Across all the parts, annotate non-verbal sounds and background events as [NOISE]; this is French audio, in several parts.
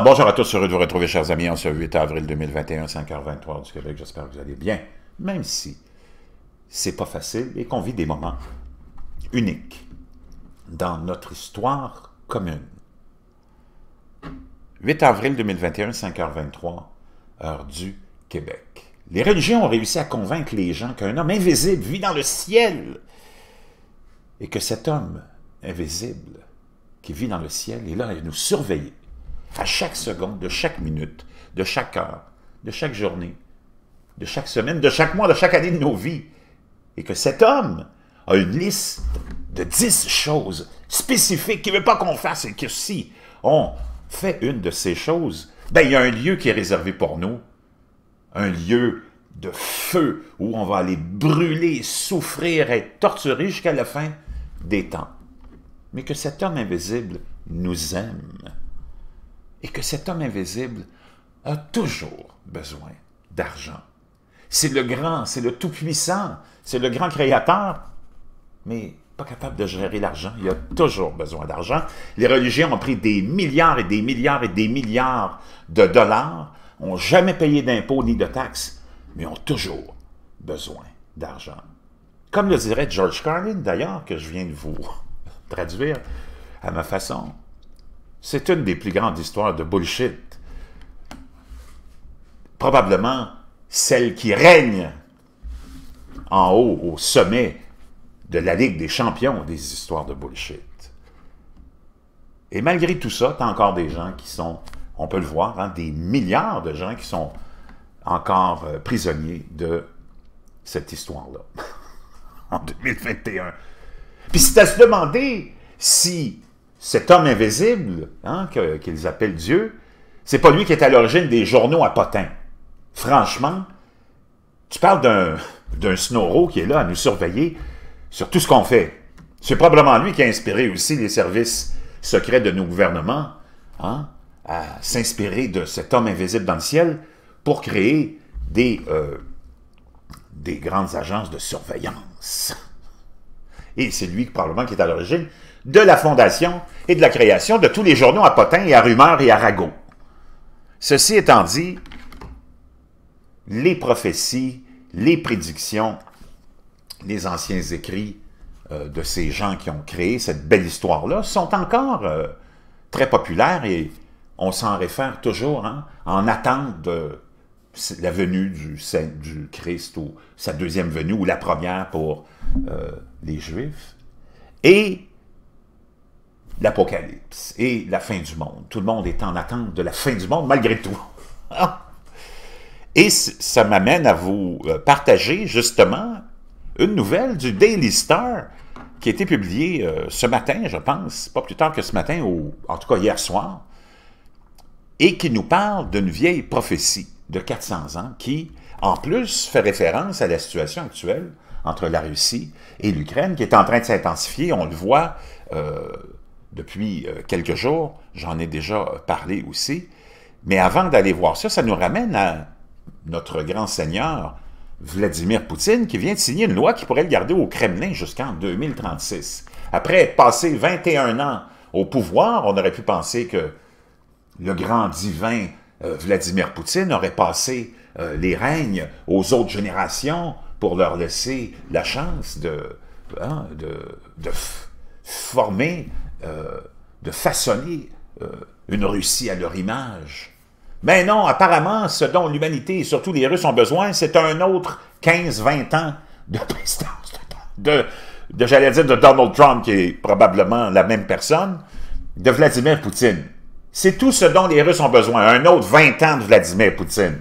bonjour à tous, heureux de vous retrouver, chers amis, en ce 8 avril 2021, 5h23 du Québec. J'espère que vous allez bien, même si c'est pas facile et qu'on vit des moments uniques dans notre histoire commune. 8 avril 2021, 5h23, heure du Québec. Les religions ont réussi à convaincre les gens qu'un homme invisible vit dans le ciel et que cet homme invisible qui vit dans le ciel est là à nous surveiller à chaque seconde, de chaque minute, de chaque heure, de chaque journée, de chaque semaine, de chaque mois, de chaque année de nos vies. Et que cet homme a une liste de dix choses spécifiques qu'il ne veut pas qu'on fasse et que si on fait une de ces choses, ben, il y a un lieu qui est réservé pour nous. Un lieu de feu où on va aller brûler, souffrir, être torturé jusqu'à la fin des temps. Mais que cet homme invisible nous aime et que cet homme invisible a toujours besoin d'argent. C'est le grand, c'est le tout-puissant, c'est le grand créateur, mais pas capable de gérer l'argent. Il a toujours besoin d'argent. Les religions ont pris des milliards et des milliards et des milliards de dollars, n'ont jamais payé d'impôts ni de taxes, mais ont toujours besoin d'argent. Comme le dirait George Carlin, d'ailleurs, que je viens de vous [LAUGHS] traduire à ma façon, c'est une des plus grandes histoires de bullshit. Probablement celle qui règne en haut, au sommet de la Ligue des champions des histoires de bullshit. Et malgré tout ça, tu as encore des gens qui sont, on peut le voir, hein, des milliards de gens qui sont encore euh, prisonniers de cette histoire-là [LAUGHS] en 2021. Puis si tu as se demander si cet homme invisible, hein, qu'ils appellent Dieu, c'est pas lui qui est à l'origine des journaux à potins. Franchement, tu parles [LAUGHS] d'un snorro qui est là à nous surveiller sur tout ce qu'on fait. C'est probablement lui qui a inspiré aussi les services secrets de nos gouvernements hein, à s'inspirer de cet homme invisible dans le ciel pour créer des, euh, des grandes agences de surveillance. Et c'est lui probablement qui est à l'origine de la fondation et de la création de tous les journaux à Potin et à Rumeur et à ragots. Ceci étant dit, les prophéties, les prédictions, les anciens écrits euh, de ces gens qui ont créé cette belle histoire-là sont encore euh, très populaires et on s'en réfère toujours hein, en attente de la venue du, du, Christ ou sa deuxième venue ou la première pour euh, les Juifs. Et l'Apocalypse et la fin du monde. Tout le monde est en attente de la fin du monde malgré tout. [LAUGHS] et ça m'amène à vous euh, partager justement une nouvelle du Daily Star qui a été publiée euh, ce matin, je pense, pas plus tard que ce matin, ou en tout cas hier soir, et qui nous parle d'une vieille prophétie de 400 ans qui, en plus, fait référence à la situation actuelle entre la Russie et l'Ukraine, qui est en train de s'intensifier. On le voit euh, depuis euh, quelques jours, j'en ai déjà parlé aussi. Mais avant d'aller voir ça, ça nous ramène à notre grand seigneur Vladimir Poutine qui vient de signer une loi qui pourrait le garder au Kremlin jusqu'en 2036. Après passer 21 ans au pouvoir, on aurait pu penser que le grand divin euh, Vladimir Poutine aurait passé euh, les règnes aux autres générations pour leur laisser la chance de, hein, de, de former euh, de façonner euh, une Russie à leur image. Mais ben non, apparemment, ce dont l'humanité et surtout les Russes ont besoin, c'est un autre 15-20 ans de présidence de, j'allais dire, de Donald Trump, qui est probablement la même personne, de Vladimir Poutine. C'est tout ce dont les Russes ont besoin, un autre 20 ans de Vladimir Poutine.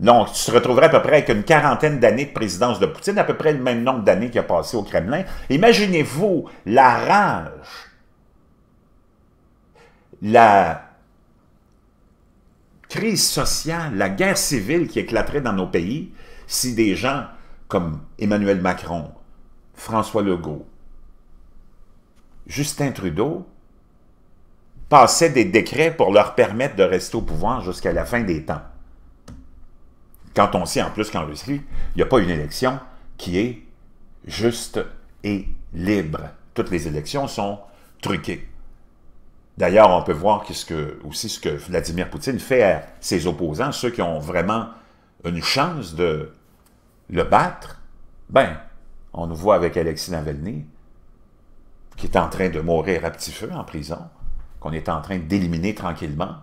Donc, tu te retrouverais à peu près avec une quarantaine d'années de présidence de Poutine, à peu près le même nombre d'années qu'il a passé au Kremlin. Imaginez-vous la rage la crise sociale, la guerre civile qui éclaterait dans nos pays si des gens comme Emmanuel Macron, François Legault, Justin Trudeau passaient des décrets pour leur permettre de rester au pouvoir jusqu'à la fin des temps. Quand on sait en plus qu'en Russie, il n'y a pas une élection qui est juste et libre. Toutes les élections sont truquées. D'ailleurs, on peut voir -ce que, aussi ce que Vladimir Poutine fait à ses opposants, ceux qui ont vraiment une chance de le battre. Ben, on nous voit avec Alexis Navalny, qui est en train de mourir à petit feu en prison, qu'on est en train d'éliminer tranquillement,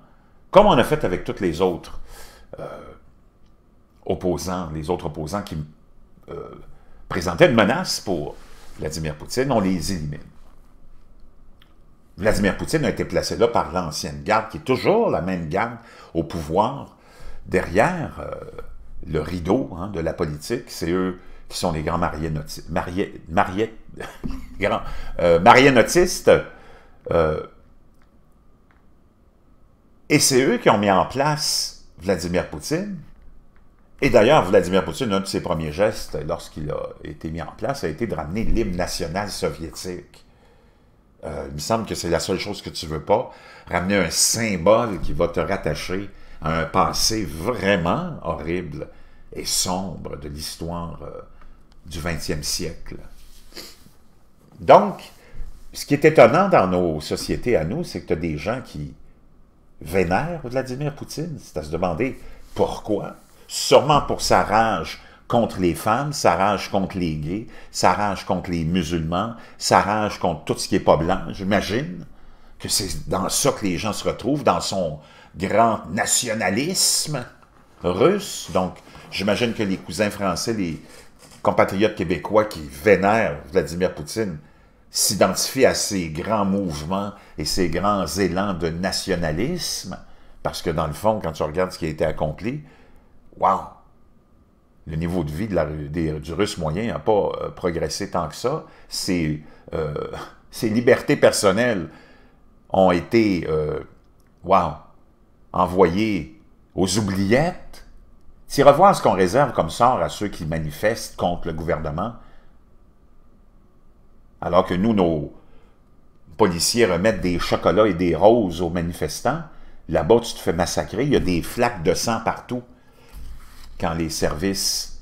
comme on a fait avec tous les autres euh, opposants, les autres opposants qui euh, présentaient une menace pour Vladimir Poutine, on les élimine. Vladimir Poutine a été placé là par l'ancienne garde, qui est toujours la même garde au pouvoir, derrière euh, le rideau hein, de la politique. C'est eux qui sont les grands mariennotistes. [LAUGHS] Euh, euh, et c'est eux qui ont mis en place Vladimir Poutine. Et d'ailleurs, Vladimir Poutine, un de ses premiers gestes lorsqu'il a été mis en place, a été de ramener l'hymne national soviétique euh, il me semble que c'est la seule chose que tu veux pas, ramener un symbole qui va te rattacher à un passé vraiment horrible et sombre de l'histoire euh, du 20e siècle. Donc, ce qui est étonnant dans nos sociétés à nous, c'est que tu as des gens qui vénèrent Vladimir Poutine. C'est à se demander pourquoi. Sûrement pour sa rage contre les femmes, ça rage contre les gays, ça rage contre les musulmans, ça rage contre tout ce qui n'est pas blanc. J'imagine que c'est dans ça que les gens se retrouvent, dans son grand nationalisme russe. Donc, j'imagine que les cousins français, les compatriotes québécois qui vénèrent Vladimir Poutine s'identifient à ces grands mouvements et ces grands élans de nationalisme, parce que dans le fond, quand tu regardes ce qui a été accompli, waouh le niveau de vie de la, du Russe moyen n'a pas euh, progressé tant que ça. Ses, euh, libertés personnelles ont été, euh, envoyées aux oubliettes. Si revoir ce qu'on réserve comme sort à ceux qui manifestent contre le gouvernement, alors que nous, nos policiers remettent des chocolats et des roses aux manifestants, là-bas, tu te fais massacrer, il y a des flaques de sang partout quand les services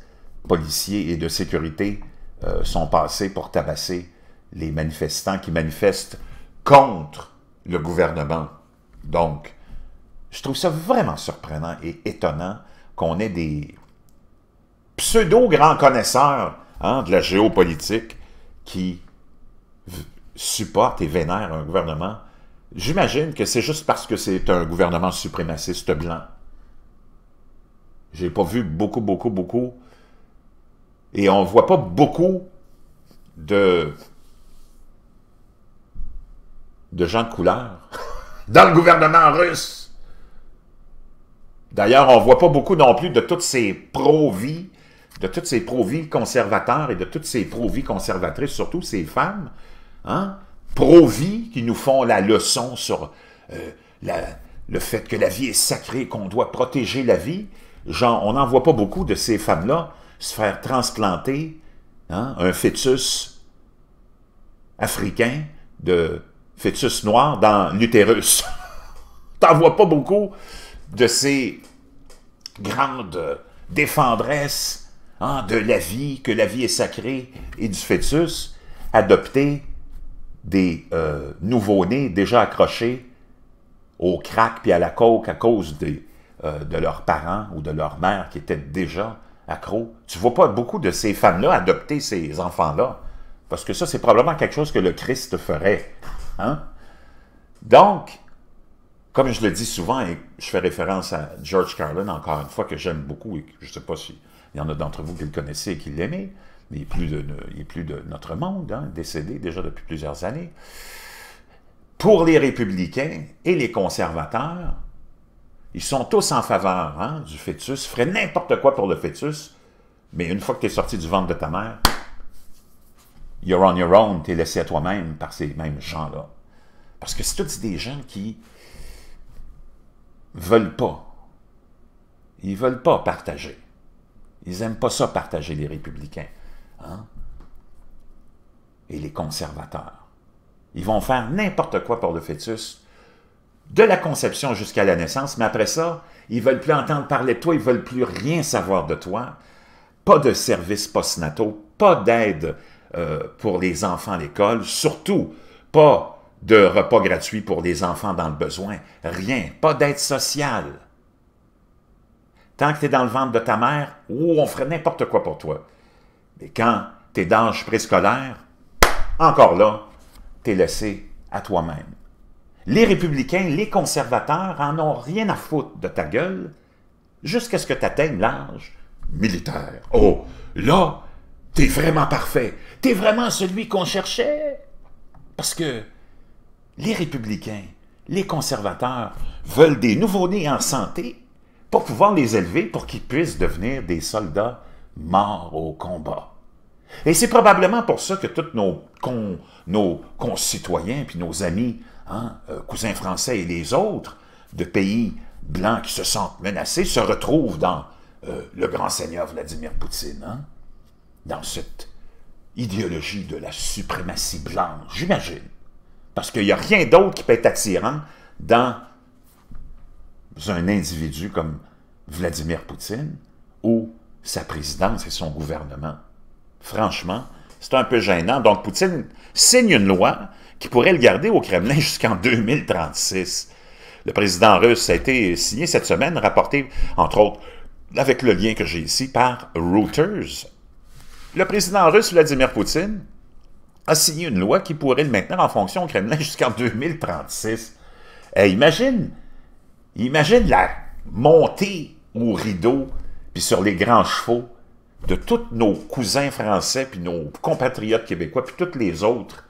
policiers et de sécurité euh, sont passés pour tabasser les manifestants qui manifestent contre le gouvernement. Donc, je trouve ça vraiment surprenant et étonnant qu'on ait des pseudo-grands connaisseurs hein, de la géopolitique qui supportent et vénèrent un gouvernement. J'imagine que c'est juste parce que c'est un gouvernement suprémaciste blanc. J'ai pas vu beaucoup, beaucoup, beaucoup. Et on voit pas beaucoup de, de gens de couleur [LAUGHS] dans le gouvernement russe. D'ailleurs, on voit pas beaucoup non plus de toutes ces pro-vies, de toutes ces pro-vies conservateurs et de toutes ces pro-vies conservatrices, surtout ces femmes, hein, pro-vie qui nous font la leçon sur euh, le fait que la vie est sacrée, qu'on doit protéger la vie. Genre, on n'en voit pas beaucoup de ces femmes-là se faire transplanter hein, un fœtus africain de fœtus noir dans l'utérus. [LAUGHS] T'en vois pas beaucoup de ces grandes défendresses hein, de la vie, que la vie est sacrée, et du fœtus, adopter des nouveau euh, nouveaux-nés déjà accrochés au crack puis à la coke à cause des euh, de leurs parents ou de leur mère qui étaient déjà accros. Tu vois pas beaucoup de ces femmes-là adopter ces enfants-là, parce que ça, c'est probablement quelque chose que le Christ ferait. Hein? Donc, comme je le dis souvent, et je fais référence à George Carlin, encore une fois, que j'aime beaucoup, et je ne sais pas s'il y en a d'entre vous qui le connaissaient et qui l'aimaient, mais il n'est plus de, plus de notre monde, hein, décédé déjà depuis plusieurs années. Pour les républicains et les conservateurs, ils sont tous en faveur hein, du fœtus, feraient n'importe quoi pour le fœtus, mais une fois que tu es sorti du ventre de ta mère, you're on your own, es laissé à toi-même par ces mêmes gens-là. Parce que c'est tous des gens qui veulent pas. Ils veulent pas partager. Ils n'aiment pas ça, partager les républicains. Hein, et les conservateurs. Ils vont faire n'importe quoi pour le fœtus, de la conception jusqu'à la naissance, mais après ça, ils veulent plus entendre parler de toi, ils veulent plus rien savoir de toi. Pas de service post-natal, pas d'aide euh, pour les enfants à l'école, surtout pas de repas gratuit pour les enfants dans le besoin, rien, pas d'aide sociale. Tant que tu es dans le ventre de ta mère, oh, on ferait n'importe quoi pour toi. Mais quand tu es d'âge préscolaire, encore là, tu es laissé à toi-même. Les républicains, les conservateurs en ont rien à foutre de ta gueule jusqu'à ce que tu atteignes l'âge militaire. Oh, là, t'es vraiment parfait. T'es vraiment celui qu'on cherchait. Parce que les républicains, les conservateurs veulent des nouveau nés en santé pour pouvoir les élever pour qu'ils puissent devenir des soldats morts au combat. Et c'est probablement pour ça que tous nos, nos concitoyens puis nos amis Hein, euh, cousins français et les autres de pays blancs qui se sentent menacés se retrouvent dans euh, le grand seigneur Vladimir Poutine, hein, dans cette idéologie de la suprématie blanche, j'imagine. Parce qu'il n'y a rien d'autre qui peut être attirant dans un individu comme Vladimir Poutine ou sa présidence et son gouvernement. Franchement, c'est un peu gênant. Donc, Poutine signe une loi qui pourrait le garder au Kremlin [LAUGHS] jusqu'en 2036. Le président russe a été signé cette semaine, rapporté, entre autres, avec le lien que j'ai ici, par Reuters. Le président russe Vladimir Poutine a signé une loi qui pourrait le maintenir en fonction au Kremlin [LAUGHS] jusqu'en 2036. Et eh, imagine, imagine la montée au rideau, puis sur les grands chevaux, de tous nos cousins français, puis nos compatriotes québécois, puis tous les autres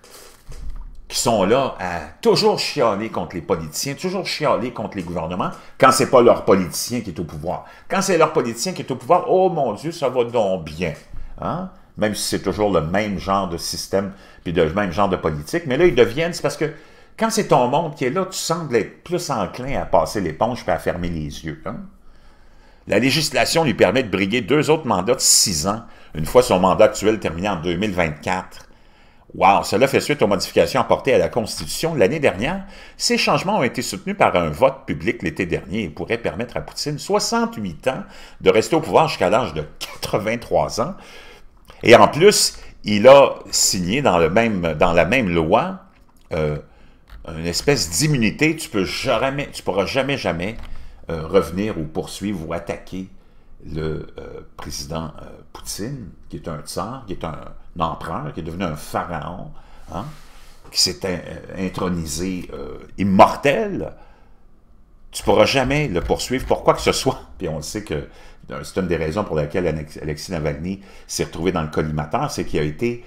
qui sont là à toujours chialer contre les politiciens, toujours chialer contre les gouvernements, quand c'est pas leur politicien qui est au pouvoir. Quand c'est leur politicien qui est au pouvoir, oh mon Dieu, ça va donc bien. Hein? Même si c'est toujours le même genre de système, puis le même genre de politique. Mais là, ils deviennent, c'est parce que quand c'est ton monde qui est là, tu sembles être plus enclin à passer l'éponge puis à fermer les yeux. Hein? La législation lui permet de briguer deux autres mandats de six ans, une fois son mandat actuel terminé en 2024. Wow, cela fait suite aux modifications apportées à la Constitution l'année dernière. Ces changements ont été soutenus par un vote public l'été dernier et pourraient permettre à Poutine, 68 ans, de rester au pouvoir jusqu'à l'âge de 83 ans. Et en plus, il a signé dans, le même, dans la même loi euh, une espèce d'immunité. Tu ne pourras jamais, jamais euh, revenir ou poursuivre ou attaquer le euh, président Poutine, qui est un tsar, qui est un empereur, qui est devenu un pharaon, hein, qui s'est euh, intronisé euh, immortel, tu pourras jamais le poursuivre pour quoi que ce soit. [LAUGHS] Puis on le sait que euh, c'est une des raisons pour laquelle Alexis Navalny s'est retrouvé dans le collimateur, c'est qu'il a été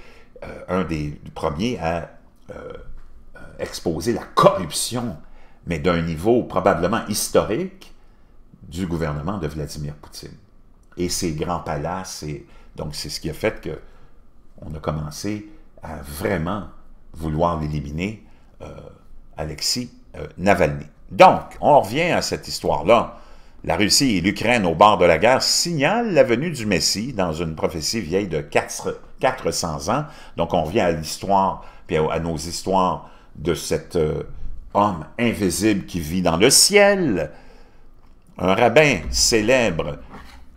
un des premiers à exposer la corruption, mais d'un niveau probablement historique, du gouvernement de Vladimir Poutine. Et ses grands palaces, et donc c'est ce qui a fait que on a commencé à vraiment vouloir l'éliminer, euh, Alexis euh, Navalny. Donc, on revient à cette histoire-là. La Russie et l'Ukraine au bord de la guerre signalent la venue du Messie dans une prophétie vieille de 400 ans. Donc, on revient à l'histoire, puis à, nos histoires de cet euh, homme invisible qui vit dans le ciel. Un rabbin célèbre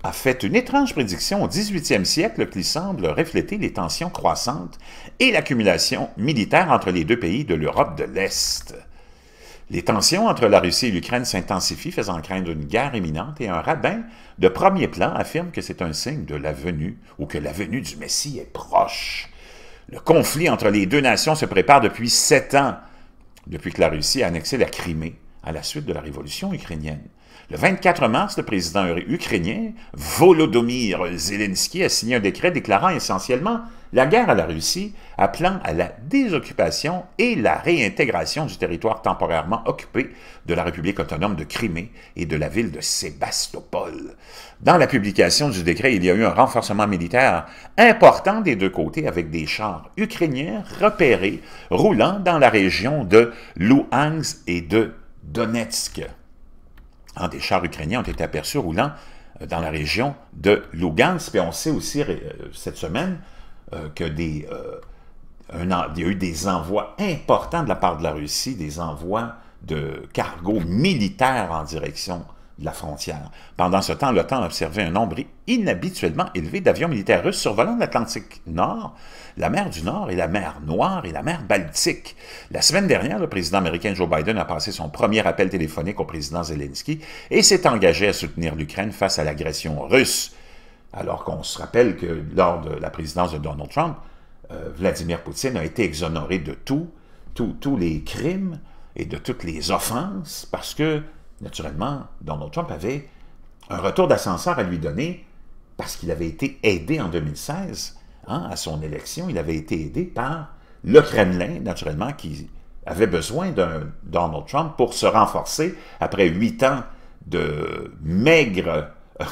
a fait une étrange prédiction au XVIIIe siècle qui semble refléter les tensions croissantes et l'accumulation militaire entre les deux pays de l'Europe de l'Est. Les tensions entre la Russie et l'Ukraine s'intensifient, faisant craindre une guerre imminente, et un rabbin de premier plan affirme que c'est un signe de la venue ou que la venue du Messie est proche. Le conflit entre les deux nations se prépare depuis sept ans, depuis que la Russie a annexé la Crimée à la suite de la révolution ukrainienne. Le 24 mars, le président ukrainien Volodymyr Zelensky a signé un décret déclarant essentiellement la guerre à la Russie, appelant à la désoccupation et la réintégration du territoire temporairement occupé de la République autonome de Crimée et de la ville de Sébastopol. Dans la publication du décret, il y a eu un renforcement militaire important des deux côtés avec des chars ukrainiens repérés roulant dans la région de Luhansk et de Donetsk. Hein, des chars ukrainiens ont été aperçus roulant euh, dans la région de Lugansk. Mais on sait aussi euh, cette semaine qu'il euh, que des, un, y a eu des envois importants de la part de la Russie, des envois de cargos militaires en direction de la frontière. Pendant ce temps, l'OTAN a observé un nombre inhabituellement élevé d'avions militaires russes survolant l'Atlantique Nord, la mer du Nord et la mer Noire et la mer Baltique. La semaine dernière, le président américain Joe Biden a passé son premier appel téléphonique au président Zelensky et s'est engagé à soutenir l'Ukraine face à l'agression russe. Alors qu'on se rappelle que lors de la présidence de Donald Trump, euh, Vladimir Poutine a été exonéré de tous les crimes et de toutes les offenses parce que Naturellement, Donald Trump avait un retour d'ascenseur à lui donner parce qu'il avait été aidé en 2016, hein, à son élection, il avait été aidé par le Kremlin, naturellement, qui avait besoin d'un Donald Trump pour se renforcer après huit ans de maigre, euh,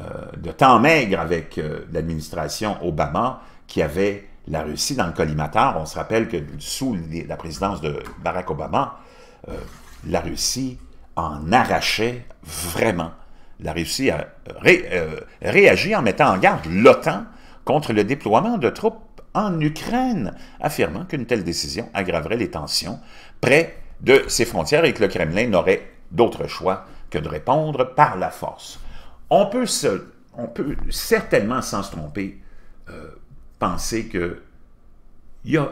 euh, de temps maigre avec euh, l'administration Obama qui avait la Russie dans le collimateur. On se rappelle que sous la présidence de Barack Obama, la Russie en arrachait vraiment. La Russie a euh, réagi en mettant en garde l'OTAN contre le déploiement de troupes en Ukraine, affirmant qu'une telle décision aggraverait les tensions près de ses frontières et que le Kremlin n'aurait d'autre choix que de répondre par la force. On peut, se, on peut certainement, sans se tromper, euh, penser qu'il y a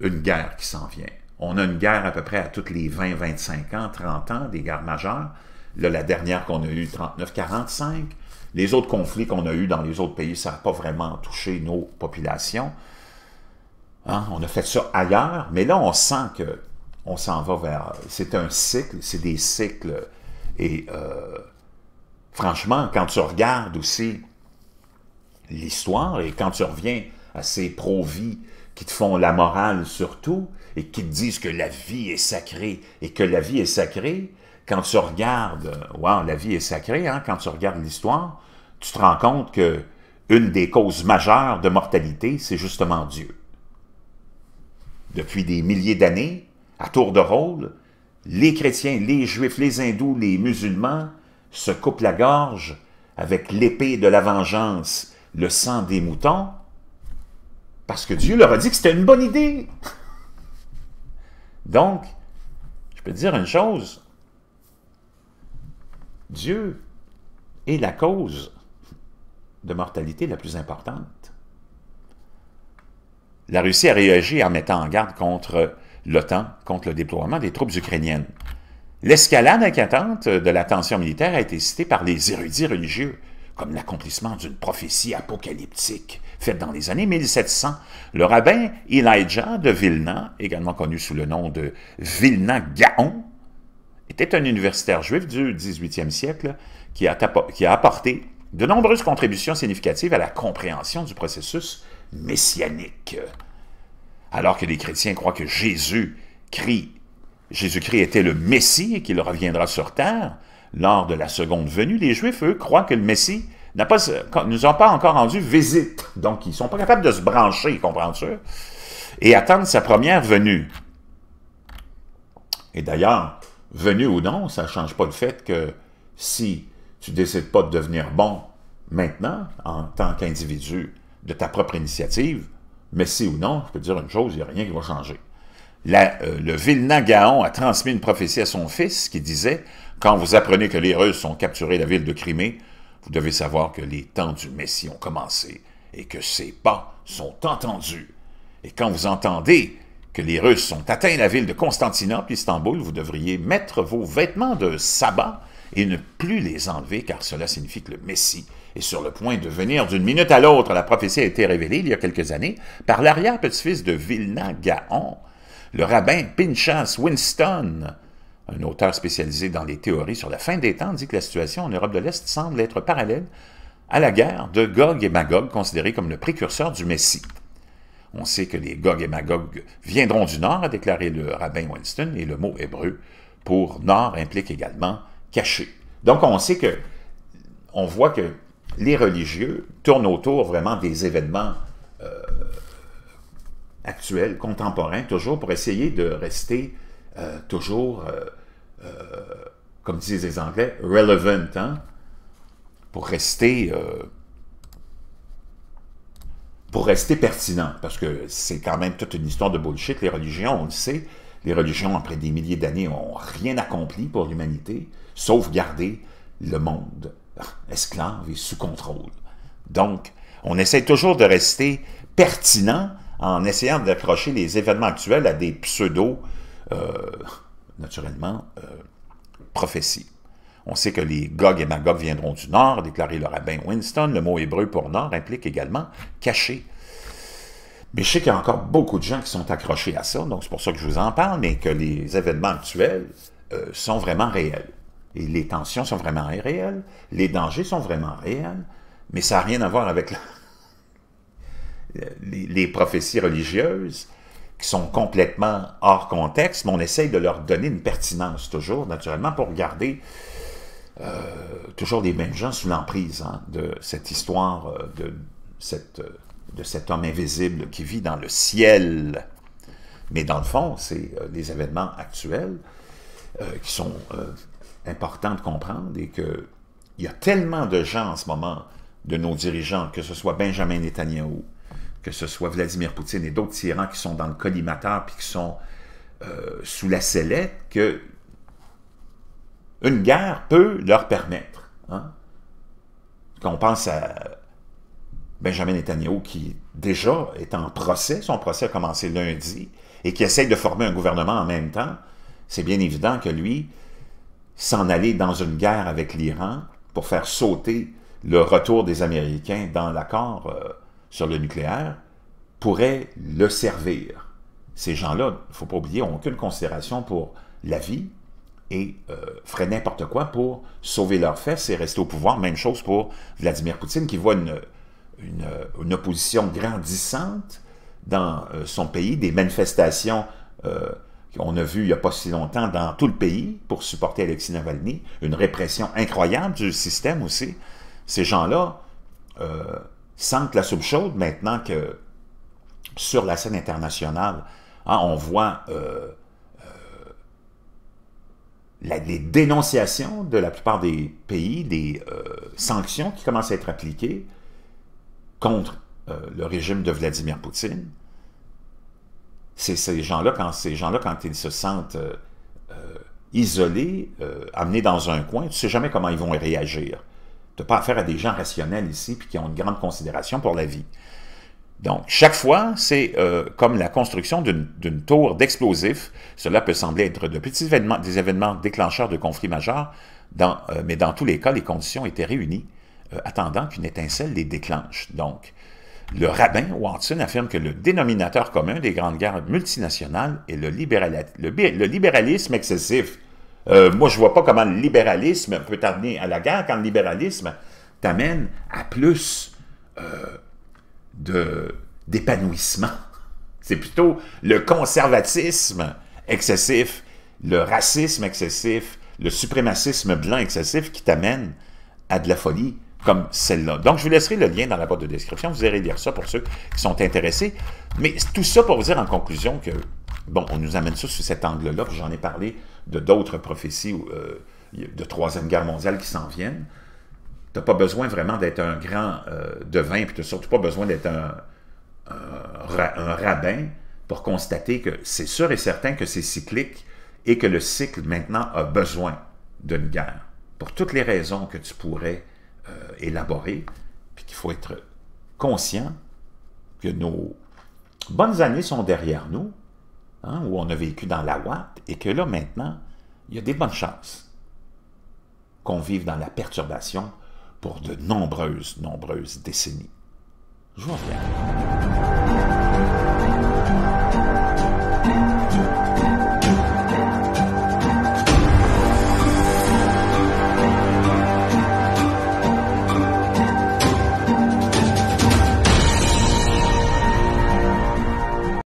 une guerre qui s'en vient on a une guerre à peu près à toutes les 20, 25 ans, 30 ans, des guerres majeures. la dernière qu'on a eue, 39-45. Les autres conflits qu'on a eus dans les autres pays, ça n'a pas vraiment touché nos populations. Hein, on a fait ça ailleurs, mais là, on sent que on s'en va vers... C'est un cycle, c'est des cycles. Et euh, franchement, quand tu regardes aussi l'histoire et quand tu reviens à ces pro qui te font la morale surtout, et qui te disent que la vie est sacrée, et que la vie est sacrée, quand tu regardes, wow, la vie est sacrée, hein, quand tu regardes l'histoire, tu te rends compte que une des causes majeures de mortalité, c'est justement Dieu. Depuis des milliers d'années, à tour de rôle, les chrétiens, les juifs, les hindous, les musulmans se coupent la gorge avec l'épée de la vengeance, le sang des moutons, parce que Dieu leur a dit que c'était une bonne idée. Donc, je peux dire une chose. Dieu est la cause de mortalité la plus importante. La Russie a réagi en mettant en garde contre l'OTAN, contre le déploiement des troupes ukrainiennes. L'escalade inquiétante de la tension militaire a été citée par les érudits religieux comme l'accomplissement d'une prophétie apocalyptique faite dans les années 1700. Le rabbin Elijah de Vilna, également connu sous le nom de Vilna Gaon, était un universitaire juif du 18e siècle qui a, apporté de nombreuses contributions significatives à la compréhension du processus messianique. Alors que les chrétiens croient que jésus Jésus-Christ était le Messie et qu'il reviendra sur terre, lors de la seconde venue, les Juifs, eux, croient que le Messie n'a pas, nous a pas encore rendu visite. Donc, ils ne sont pas capables de se brancher, comprends-tu? Et attendre sa première venue. Et d'ailleurs, venue ou non, ça ne change pas le fait que si tu décides pas de devenir bon maintenant, en tant qu'individu, de ta propre initiative, mais si ou non, je peux te dire une chose, il n'y a rien qui va changer. Euh, le Vilna-Gaon a transmis une prophétie à son fils qui disait « Quand vous apprenez que les Russes ont capturé la ville de Crimée, vous devez savoir que les temps du Messie ont commencé et que ses pas sont entendus. Et quand vous entendez que les Russes ont atteint la ville de Constantinople, Istanbul, vous devriez mettre vos vêtements de sabbat et ne plus les enlever, car cela signifie que le Messie est sur le point de venir d'une minute à l'autre. La prophétie a été révélée il y a quelques années par l'arrière-petit-fils de Vilna Gaon, le rabbin Pinchas Winston, un auteur spécialisé dans les théories sur la fin des temps, dit que la situation en Europe de l'Est semble être parallèle à la guerre de Gog et Magog, considérée comme le précurseur du Messie. On sait que les Gog et Magog viendront du Nord, a déclaré le rabbin Winston, et le mot hébreu pour Nord implique également caché. Donc on sait que, on voit que les religieux tournent autour vraiment des événements actuel, contemporain, toujours pour essayer de rester euh, toujours, euh, euh, comme disent les Anglais, relevant, hein? pour rester pour rester pertinent, parce que c'est quand même toute une histoire de bullshit. Les religions, on le sait, les religions, après des milliers d'années, n'ont rien accompli pour l'humanité, sauf garder le monde esclave et sous contrôle. Donc, on essaie toujours de rester pertinent en essayant d'accrocher les événements actuels à des pseudo, euh, naturellement, euh, prophéties. On sait que les Gog et Magog viendront du Nord, déclaré le rabbin Winston. Le mot hébreu pour Nord implique également caché. Mais je sais qu'il y a encore beaucoup de gens qui sont accrochés à ça, donc c'est pour ça que je vous en parle, mais que les événements actuels euh, sont vraiment réels. Et les tensions sont vraiment réelles, les dangers sont vraiment réels, mais ça n'a rien à voir avec les, prophéties religieuses qui sont complètement hors contexte, mais on essaye de leur donner une pertinence toujours, naturellement, pour garder euh, toujours les mêmes gens sous l'emprise hein, de cette histoire euh, euh, de, cet homme invisible qui vit dans le ciel. Mais dans le fond, c'est des événements actuels qui sont importants de comprendre et qu'il y a tellement de gens en ce moment, de nos dirigeants, que ce soit Benjamin Netanyahu, que ce soit Vladimir Poutine et d'autres tyrans qui sont dans le collimateur puis qui sont euh, sous la sellette, que une guerre peut leur permettre. Hein. Quand on pense à Benjamin Netanyahu qui déjà est en procès, son procès a commencé lundi, et qui essaye de former un gouvernement en même temps, c'est bien évident que lui, s'en aller dans une guerre avec l'Iran pour faire sauter le retour des Américains dans l'accord euh, sur le nucléaire pourrait le servir. Ces gens-là, il ne faut pas oublier, n'ont aucune considération pour la vie et euh, feraient n'importe quoi pour sauver leur fesses et rester au pouvoir. Même chose pour Vladimir Poutine qui voit une, opposition grandissante dans euh, son pays, des manifestations euh, qu'on a vues il n'y a pas si longtemps dans tout le pays pour supporter Alexis Navalny, une répression incroyable du système aussi. Ces gens-là, sentent la soupe chaude maintenant que sur la scène internationale, hein, on voit euh, euh, les dénonciations de la plupart des pays, des euh, sanctions qui commencent à être appliquées contre le régime de Vladimir Poutine. C'est ces gens-là, quand ces gens-là, quand ils se sentent isolés, amenés dans un coin, tu ne sais jamais comment ils vont réagir. Tu n'as pas affaire à des gens rationnels ici, puis qui ont une grande considération pour la vie. Donc, chaque fois, c'est euh, comme la construction d'une tour d'explosifs. Cela peut sembler être de petits événements, des événements déclencheurs de conflits majeurs, euh, mais dans tous les cas, les conditions étaient réunies, euh, attendant qu'une étincelle les déclenche. Donc, le rabbin Watson affirme que le dénominateur commun des grandes guerres multinationales est le libéralisme excessif. Euh, moi, je ne vois pas comment le libéralisme peut t'amener à la guerre quand le libéralisme t'amène à plus euh, d'épanouissement. C'est plutôt le conservatisme excessif, le racisme excessif, le suprémacisme blanc excessif qui t'amène à de la folie comme celle-là. Donc, je vous laisserai le lien dans la boîte de description. Vous irez lire ça pour ceux qui sont intéressés. Mais tout ça pour vous dire en conclusion que, bon, on nous amène ça sous cet angle-là, j'en ai parlé de d'autres prophéties euh, de Troisième Guerre mondiale qui s'en viennent, tu n'as pas besoin vraiment d'être un grand euh, devin, puis tu n'as surtout pas besoin d'être un, rabbin pour constater que c'est sûr et certain que c'est cyclique et que le cycle maintenant a besoin d'une guerre. Pour toutes les raisons que tu pourrais euh, élaborer, puis qu'il faut être conscient que nos bonnes années sont derrière nous, Hein, où on a vécu dans la ouate, et que là, maintenant, il y a des bonnes chances qu'on vive dans la perturbation pour de nombreuses, nombreuses décennies. Je vous reviens.